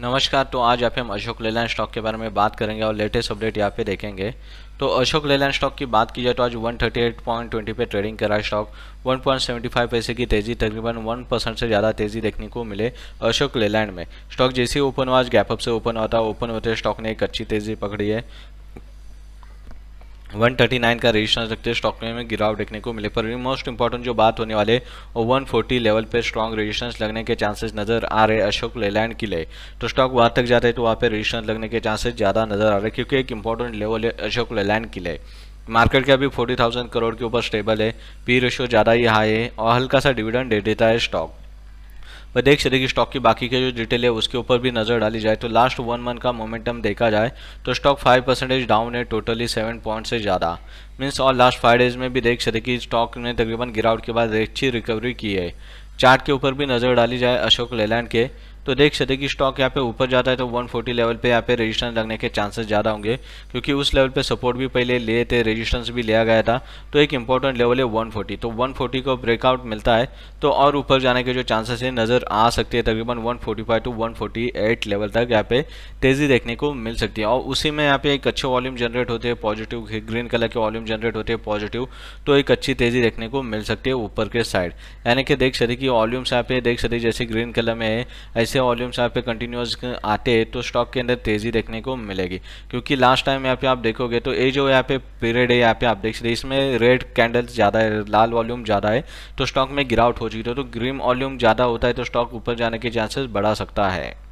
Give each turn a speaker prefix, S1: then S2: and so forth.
S1: नमस्कार तो आज आप हम अशोक लेलैंड स्टॉक के बारे में बात करेंगे और लेटेस्ट अपडेट यहाँ पे देखेंगे तो अशोक लेलैंड स्टॉक की बात की जाए तो आज 138.20 पे ट्रेडिंग करा स्टॉक 1.75 पैसे की तेज़ी तकरीबन 1 परसेंट से ज़्यादा तेज़ी देखने को मिले अशोक लेलैंड में स्टॉक जैसे ओपन हुआ आज गैपअप से ओपन होता है ओपन होते स्टॉक ने एक अच्छी तेज़ी पकड़ी है 139 का रेजिस्टेंस रखते स्टॉक में गिराव देखने को मिले पर मोस्ट इंपॉर्टेंट जो बात होने वाले वो 140 लेवल पे स्ट्रॉन्ग रेजिस्टेंस लगने के चांसेस नजर आ रहे अशोक लेलैंड के लिए तो स्टॉक वहाँ तक जाते हैं तो वहाँ पे रेजिस्टेंस लगने के चांसेस ज़्यादा नजर आ रहे हैं क्योंकि एक इंपॉर्टेंट लेवल है अशोक लेलैंड के लिए मार्केट का अभी 40,000 करोड़ के ऊपर स्टेबल है पी रेशियो ज़्यादा ही हाई है और हल्का सा डिविडेंड दे देता है स्टॉक व देख सकते कि स्टॉक की बाकी के जो डिटेल है उसके ऊपर भी नज़र डाली जाए तो लास्ट वन मंथ का मोमेंटम देखा जाए तो स्टॉक फाइव परसेंटेज डाउन है टोटली सेवन पॉइंट से ज़्यादा मीन्स और लास्ट फाइव डेज में भी देख सकते कि स्टॉक ने तकरीबन गिरावट के बाद अच्छी रिकवरी की है चार्ट के ऊपर भी नज़र डाली जाए अशोक लेलैंड के तो देख सकते कि स्टॉक यहाँ पे ऊपर जाता है तो 140 लेवल पे यहाँ पे रेजिस्टेंस लगने के चांसेस ज़्यादा होंगे क्योंकि उस लेवल पे सपोर्ट भी पहले लिए थे रेजिस्टेंस भी लिया गया था तो एक इंपॉर्टेंट लेवल है 140 तो 140 को ब्रेकआउट मिलता है तो और ऊपर जाने के जो चांसेस है नज़र आ सकती है तकरीबन वन टू वन लेवल तक यहाँ पे तेज़ी देखने को मिल सकती है और उसी में यहाँ पे एक अच्छे वॉल्यूम जनरेट होते हैं पॉजिटिव ग्रीन कलर के वॉल्यूम जनरेट होते हैं पॉजिटिव तो एक अच्छी तेज़ी देखने को मिल सकती है ऊपर के साइड यानी कि देख सकते कि वॉल्यूम्स यहाँ पे देख सकते जैसे ग्रीन कलर में है ऐसे वॉल्यूम्स यहाँ पे कंटिन्यूस आते हैं तो स्टॉक के अंदर तेज़ी देखने को मिलेगी क्योंकि लास्ट टाइम यहाँ पे आप देखोगे तो ये जो यहाँ पे पीरियड है यहाँ पे आप देख सकते इसमें रेड कैंडल्स ज़्यादा है लाल वॉल्यूम ज़्यादा है तो स्टॉक में गिरावट हो चुकी है तो ग्रीन वॉल्यूम ज़्यादा होता है तो स्टॉक ऊपर जाने के चांसेस बढ़ा सकता है